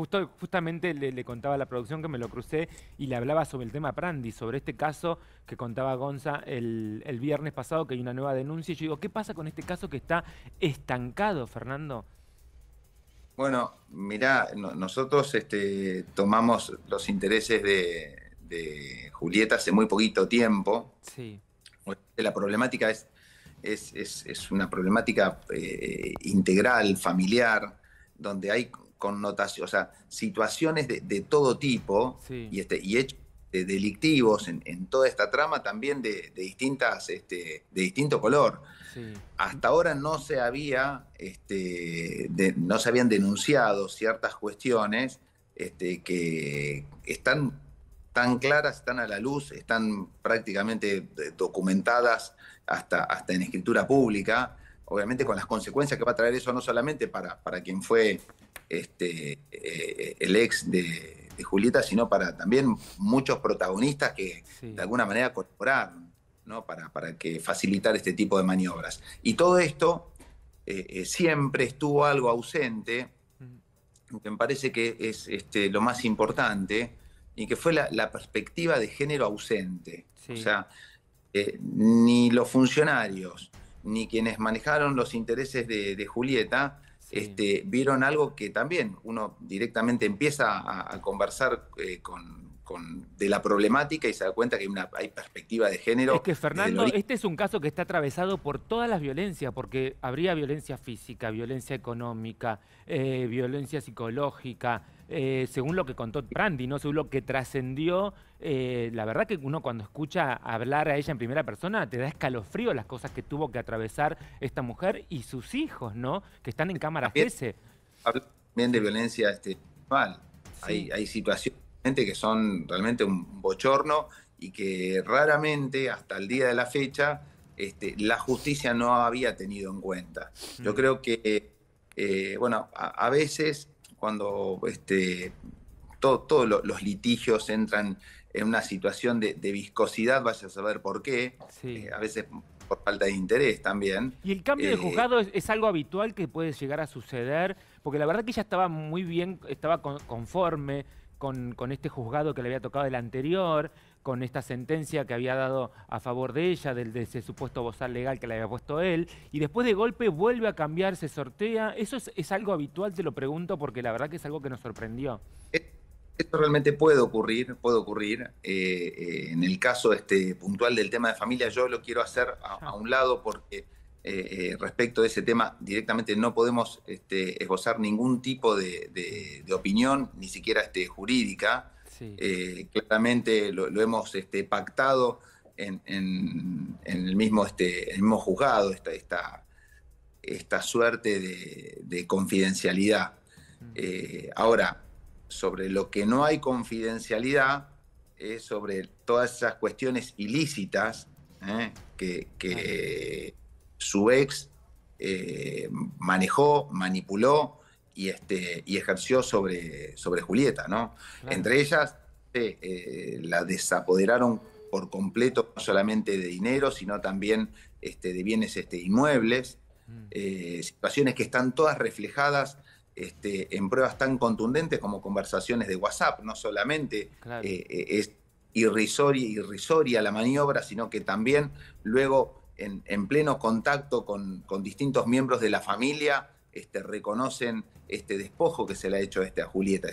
Justo, justamente le, contaba a la producción que me lo crucé y le hablaba sobre el tema Prandi, sobre este caso que contaba Gonza el, viernes pasado, que hay una nueva denuncia. Y yo digo, ¿qué pasa con este caso que está estancado, Fernando? Bueno, mirá, nosotros este, tomamos los intereses de, de, Julieta hace muy poquito tiempo. Sí. La problemática es, es, una problemática eh, integral, familiar, donde hay connotación, o sea, situaciones de, todo tipo y, este, y hechos delictivos en, toda esta trama también de, distintas, este, de distinto color. Hasta ahora no se había, este, no se habían denunciado ciertas cuestiones este, que están tan claras, están a la luz, están prácticamente documentadas hasta, hasta en escritura pública, obviamente con las consecuencias que va a traer eso no solamente para, para quien fue este, eh, el ex de, Julieta, sino para también muchos protagonistas que de alguna manera corporaron, ¿no? para, que facilitar este tipo de maniobras. Y todo esto eh, eh, siempre estuvo algo ausente, que me parece que es este, lo más importante, y que fue la, perspectiva de género ausente. O sea, ni los funcionarios, ni quienes manejaron los intereses de Julieta, este, vieron algo que también uno directamente empieza a, conversar eh, con de la problemática y se da cuenta que hay, una, hay perspectiva de género. Es que Fernando, este es un caso que está atravesado por todas las violencias, porque habría violencia física, violencia económica, eh, violencia psicológica, eh, según lo que contó Brandy, ¿no? según lo que trascendió. Eh, la verdad que uno cuando escucha hablar a ella en primera persona te da escalofrío las cosas que tuvo que atravesar esta mujer y sus hijos, ¿no? Que están en cámaras Habla También de violencia este, mal. hay situaciones que son realmente un bochorno y que raramente hasta el día de la fecha este, la justicia no había tenido en cuenta. Yo mm. creo que, eh, bueno, a, veces cuando este, todos los litigios entran en una situación de, viscosidad, vaya a saber por qué, eh, a veces por falta de interés también. ¿Y el cambio de eh, juzgado es, es, algo habitual que puede llegar a suceder? Porque la verdad que ella estaba muy bien, estaba conforme con, este juzgado que le había tocado el anterior, con esta sentencia que había dado a favor de ella, del, de ese supuesto bozal legal que le había puesto él, y después de golpe vuelve a cambiar, se sortea. ¿Eso es, algo habitual? Te lo pregunto porque la verdad que es algo que nos sorprendió. E-, esto realmente puede ocurrir, puede ocurrir. Eh, eh, en el caso este, puntual del tema de familia, yo lo quiero hacer a un lado porque eh, eh, respecto a ese tema directamente no podemos este, esbozar ningún tipo de, opinión, ni siquiera este, jurídica. Eh, claramente lo, hemos este, pactado en, el mismo, este, juzgado, esta, esta suerte de, confidencialidad. Mm. ahora, sobre lo que no hay confidencialidad es sobre todas esas cuestiones ilícitas que, que, su ex eh, manejó, manipuló y, este, y ejerció sobre, sobre Julieta, ¿no? Entre ellas, eh, eh, la desapoderaron por completo, no solamente de dinero, sino también este, de bienes este, inmuebles, mm. situaciones que están todas reflejadas este, en pruebas tan contundentes como conversaciones de WhatsApp, no solamente es irrisoria, irrisoria la maniobra, sino que también luego en, pleno contacto con, distintos miembros de la familia, este, reconocen este despojo que se le ha hecho a este, Julieta.